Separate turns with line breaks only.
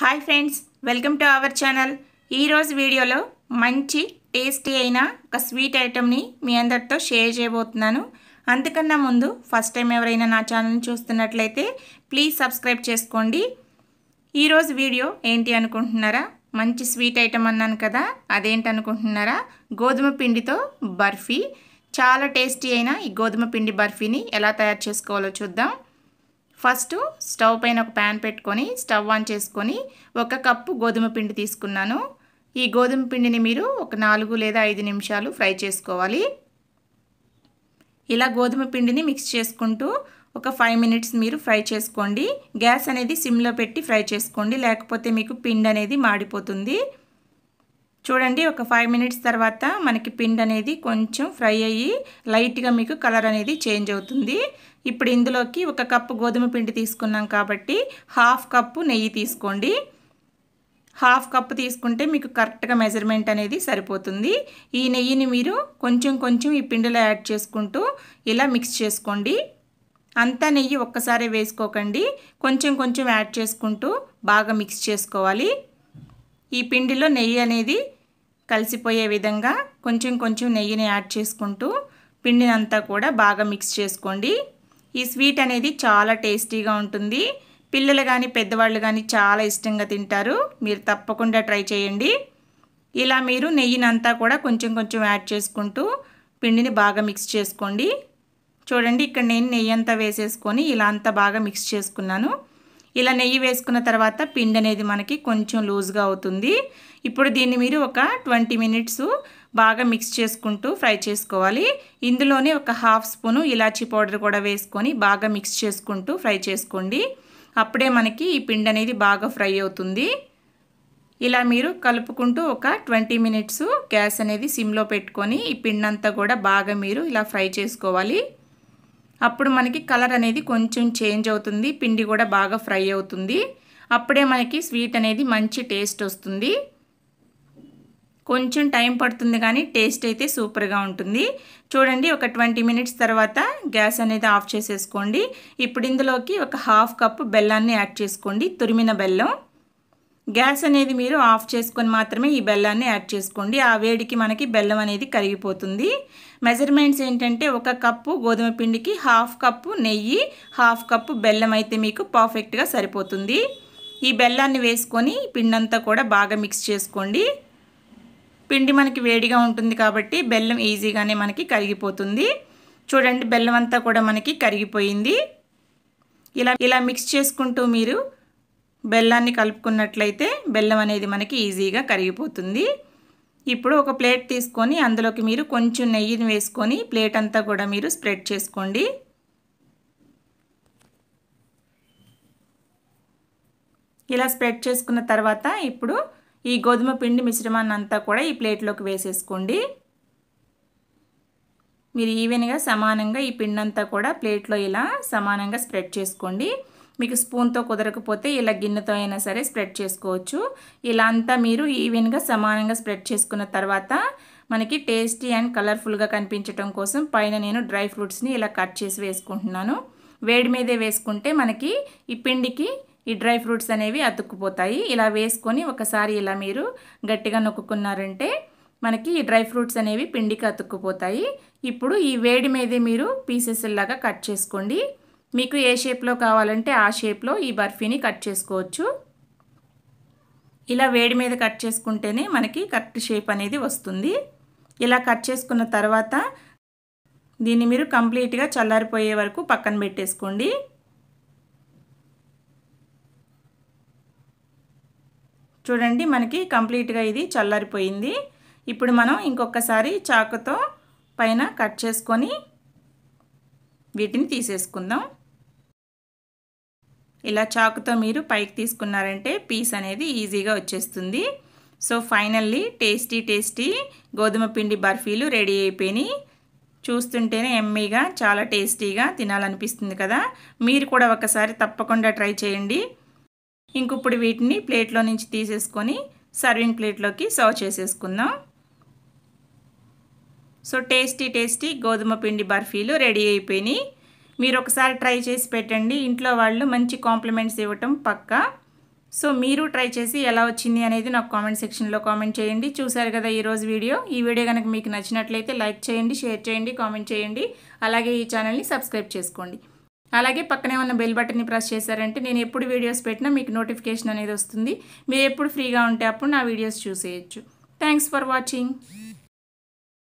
hi friends welcome to our channel ఈరోజు వీడియోలో మంచి టేస్టీ అయిన ఒక స్వీట్ ఐటెంని మీ అందరితో షేర్ చేయబోతున్నాను అంతకన్నా ముందు ఫస్ట్ టైం ఎవరైనా నా ఛానల్ని చూస్తున్నట్లయితే ప్లీజ్ సబ్స్క్రైబ్ చేసుకోండి ఈరోజు వీడియో ఏంటి అనుకుంటున్నారా మంచి స్వీట్ ఐటెం అన్నాను కదా అదేంటనుకుంటున్నారా గోధుమ పిండితో బర్ఫీ చాలా టేస్టీ అయిన ఈ గోధుమ పిండి బర్ఫీని ఎలా తయారు చేసుకోవాలో చూద్దాం ఫస్ట్ స్టవ్ పైన ఒక ప్యాన్ పెట్టుకొని స్టవ్ ఆన్ చేసుకొని ఒక కప్పు గోధుమ పిండి తీసుకున్నాను ఈ గోధుమ పిండిని మీరు ఒక నాలుగు లేదా ఐదు నిమిషాలు ఫ్రై చేసుకోవాలి ఇలా గోధుమ పిండిని మిక్స్ చేసుకుంటూ ఒక ఫైవ్ మినిట్స్ మీరు ఫ్రై చేసుకోండి గ్యాస్ అనేది సిమ్లో పెట్టి ఫ్రై చేసుకోండి లేకపోతే మీకు పిండి అనేది మాడిపోతుంది చూడండి ఒక ఫైవ్ మినిట్స్ తర్వాత మనకి పిండి అనేది కొంచెం ఫ్రై అయ్యి లైట్గా మీకు కలర్ అనేది చేంజ్ అవుతుంది ఇప్పుడు ఇందులోకి ఒక కప్పు గోధుమ పిండి తీసుకున్నాం కాబట్టి హాఫ్ కప్పు నెయ్యి తీసుకోండి హాఫ్ కప్పు తీసుకుంటే మీకు కరెక్ట్గా మెజర్మెంట్ అనేది సరిపోతుంది ఈ నెయ్యిని మీరు కొంచెం కొంచెం ఈ పిండిలో యాడ్ చేసుకుంటూ ఇలా మిక్స్ చేసుకోండి అంతా నెయ్యి ఒక్కసారి వేసుకోకండి కొంచెం కొంచెం యాడ్ చేసుకుంటూ బాగా మిక్స్ చేసుకోవాలి ఈ పిండిలో నెయ్యి అనేది కలిసిపోయే విధంగా కొంచెం కొంచెం నెయ్యిని యాడ్ చేసుకుంటూ పిండినంతా కూడా బాగా మిక్స్ చేసుకోండి ఈ స్వీట్ అనేది చాలా టేస్టీగా ఉంటుంది పిల్లలు కానీ పెద్దవాళ్ళు కానీ చాలా ఇష్టంగా తింటారు మీరు తప్పకుండా ట్రై చేయండి ఇలా మీరు నెయ్యినంతా కూడా కొంచెం కొంచెం యాడ్ చేసుకుంటూ పిండిని బాగా మిక్స్ చేసుకోండి చూడండి ఇక్కడ నేను నెయ్యి అంతా వేసేసుకొని ఇలా అంతా బాగా మిక్స్ చేసుకున్నాను ఇలా నెయ్యి వేసుకున్న తర్వాత పిండి అనేది మనకి కొంచెం లూజ్గా అవుతుంది ఇప్పుడు దీన్ని మీరు ఒక ట్వంటీ మినిట్స్ బాగా మిక్స్ చేసుకుంటూ ఫ్రై చేసుకోవాలి ఇందులోనే ఒక హాఫ్ స్పూను ఇలాచీ పౌడర్ కూడా వేసుకొని బాగా మిక్స్ చేసుకుంటూ ఫ్రై చేసుకోండి అప్పుడే మనకి ఈ పిండి అనేది బాగా ఫ్రై అవుతుంది ఇలా మీరు కలుపుకుంటూ ఒక ట్వంటీ మినిట్స్ గ్యాస్ అనేది సిమ్లో పెట్టుకొని ఈ పిండి అంతా కూడా బాగా మీరు ఇలా ఫ్రై చేసుకోవాలి అప్పుడు మనకి కలర్ అనేది కొంచెం చేంజ్ అవుతుంది పిండి కూడా బాగా ఫ్రై అవుతుంది అప్పుడే మనకి స్వీట్ అనేది మంచి టేస్ట్ వస్తుంది కొంచెం టైం పడుతుంది కానీ టేస్ట్ అయితే సూపర్గా ఉంటుంది చూడండి ఒక ట్వంటీ మినిట్స్ తర్వాత గ్యాస్ అనేది ఆఫ్ చేసేసుకోండి ఇప్పుడు ఇందులోకి ఒక హాఫ్ కప్ బెల్లాన్ని యాడ్ చేసుకోండి తురిమిన బెల్లం గ్యాస్ అనేది మీరు ఆఫ్ చేసుకొని మాత్రమే ఈ బెల్లాన్ని యాడ్ చేసుకోండి ఆ వేడికి మనకి బెల్లం అనేది కరిగిపోతుంది మెజర్మెంట్స్ ఏంటంటే ఒక కప్పు గోధుమ పిండికి హాఫ్ కప్పు నెయ్యి హాఫ్ కప్పు బెల్లం అయితే మీకు పర్ఫెక్ట్గా సరిపోతుంది ఈ బెల్లాన్ని వేసుకొని పిండంతా కూడా బాగా మిక్స్ చేసుకోండి పిండి మనకి వేడిగా ఉంటుంది కాబట్టి బెల్లం ఈజీగానే మనకి కరిగిపోతుంది చూడండి బెల్లం అంతా కూడా మనకి కరిగిపోయింది ఇలా ఇలా మిక్స్ చేసుకుంటూ మీరు బెల్లాన్ని కలుపుకున్నట్లయితే బెల్లం అనేది మనకి ఈజీగా కరిగిపోతుంది ఇప్పుడు ఒక ప్లేట్ తీసుకొని అందులోకి మీరు కొంచెం నెయ్యిని వేసుకొని ప్లేట్ అంతా కూడా మీరు స్ప్రెడ్ చేసుకోండి ఇలా స్ప్రెడ్ చేసుకున్న తర్వాత ఇప్పుడు ఈ గోధుమ పిండి మిశ్రమాన్ని అంతా కూడా ఈ ప్లేట్లోకి వేసేసుకోండి మీరు ఈవెన్గా సమానంగా ఈ పిండి అంతా కూడా ప్లేట్లో ఇలా సమానంగా స్ప్రెడ్ చేసుకోండి మీకు స్పూన్తో కుదరకపోతే ఇలా గిన్నెతో అయినా సరే స్ప్రెడ్ చేసుకోవచ్చు ఇలా అంతా మీరు ఈవెన్గా సమానంగా స్ప్రెడ్ చేసుకున్న తర్వాత మనకి టేస్టీ అండ్ కలర్ఫుల్గా కనిపించడం కోసం పైన నేను డ్రై ఫ్రూట్స్ని ఇలా కట్ చేసి వేసుకుంటున్నాను వేడి మీదే వేసుకుంటే మనకి ఈ పిండికి ఈ డ్రై ఫ్రూట్స్ అనేవి అతుక్కుపోతాయి ఇలా వేసుకొని ఒకసారి ఇలా మీరు గట్టిగా నొక్కున్నారంటే మనకి ఈ డ్రై ఫ్రూట్స్ అనేవి పిండికి అతుక్కుపోతాయి ఇప్పుడు ఈ వేడి మీదే మీరు పీసెస్ లాగా కట్ చేసుకోండి మీకు ఏ షేప్లో కావాలంటే ఆ షేప్లో ఈ బర్ఫీని కట్ చేసుకోవచ్చు ఇలా వేడి మీద కట్ చేసుకుంటేనే మనకి కరెక్ట్ షేప్ అనేది వస్తుంది ఇలా కట్ చేసుకున్న తర్వాత దీన్ని మీరు కంప్లీట్గా చల్లారిపోయే వరకు పక్కన పెట్టేసుకోండి చూడండి మనకి కంప్లీట్గా ఇది చల్లారిపోయింది ఇప్పుడు మనం ఇంకొకసారి చాకుతో పైన కట్ చేసుకొని వీటిని తీసేసుకుందాం ఇలా చాకుతో మీరు పైకి తీసుకున్నారంటే పీస్ అనేది ఈజీగా వచ్చేస్తుంది సో ఫైనల్లీ టేస్టీ టేస్టీ గోధుమ పిండి బర్ఫీలు రెడీ అయిపోయినాయి చూస్తుంటేనే ఎమ్మీగా చాలా టేస్టీగా తినాలనిపిస్తుంది కదా మీరు కూడా ఒకసారి తప్పకుండా ట్రై చేయండి ఇంకప్పుడు వీటిని ప్లేట్లో నుంచి తీసేసుకొని సర్వింగ్ ప్లేట్లోకి సర్వ్ చేసేసుకుందాం సో టేస్టీ టేస్టీ గోధుమ పిండి బర్ఫీలు రెడీ అయిపోయినాయి మీరు ఒకసారి ట్రై చేసి పెట్టండి ఇంట్లో వాళ్ళు మంచి కాంప్లిమెంట్స్ ఇవ్వటం పక్క సో మీరు ట్రై చేసి ఎలా వచ్చింది అనేది నాకు కామెంట్ సెక్షన్లో కామెంట్ చేయండి చూసారు కదా ఈరోజు వీడియో ఈ వీడియో కనుక మీకు నచ్చినట్లయితే లైక్ చేయండి షేర్ చేయండి కామెంట్ చేయండి అలాగే ఈ ఛానల్ని సబ్స్క్రైబ్ చేసుకోండి అలాగే పక్కనే ఉన్న బెల్ బటన్ని ప్రెస్ చేశారంటే నేను ఎప్పుడు వీడియోస్ పెట్టినా మీకు నోటిఫికేషన్ అనేది వస్తుంది మీరు ఎప్పుడు ఫ్రీగా ఉంటే అప్పుడు నా వీడియోస్ చూసేయచ్చు థ్యాంక్స్ ఫర్ వాచింగ్